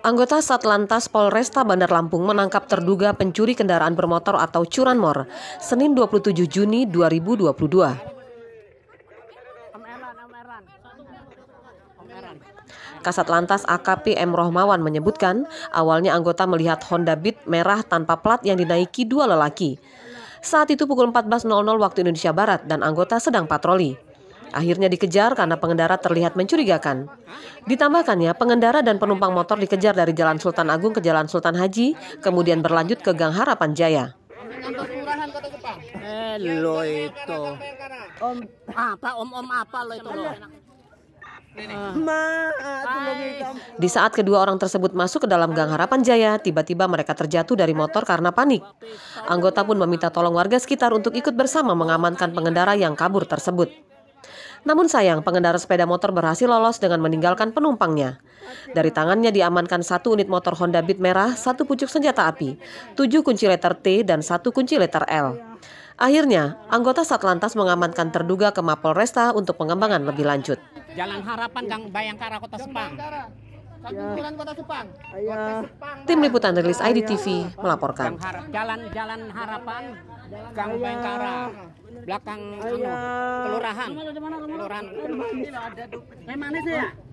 Anggota Satlantas Polresta Bandar Lampung menangkap terduga pencuri kendaraan bermotor atau curanmor Senin 27 Juni 2022. Kasat Lantas AKP M. Rohmawan menyebutkan, awalnya anggota melihat Honda Beat merah tanpa plat yang dinaiki dua lelaki. Saat itu pukul 14.00 waktu Indonesia Barat dan anggota sedang patroli. Akhirnya dikejar karena pengendara terlihat mencurigakan. Ditambahkannya, pengendara dan penumpang motor dikejar dari Jalan Sultan Agung ke Jalan Sultan Haji, kemudian berlanjut ke Gang Harapan Jaya. Eh, itu. Om apa? Om om apa lo itu lo? Di saat kedua orang tersebut masuk ke dalam Gang Harapan Jaya, tiba-tiba mereka terjatuh dari motor karena panik. Anggota pun meminta tolong warga sekitar untuk ikut bersama mengamankan pengendara yang kabur tersebut. Namun sayang, pengendara sepeda motor berhasil lolos dengan meninggalkan penumpangnya. Dari tangannya diamankan satu unit motor Honda Beat merah, satu pucuk senjata api, tujuh kunci letter T, dan satu kunci letter L. Akhirnya, anggota Satlantas mengamankan terduga ke Mapol Resta untuk pengembangan lebih lanjut. Jalan Harapan Gang Bayangkara Kota Sepang. Ya. Tim liputan rilis IDTV melaporkan. Jalan Jalan Harapan, Kang Bengkara, belakang anu, kelurahan. Kelurahan. Kelurahan. Kelurahan. Kelurahan.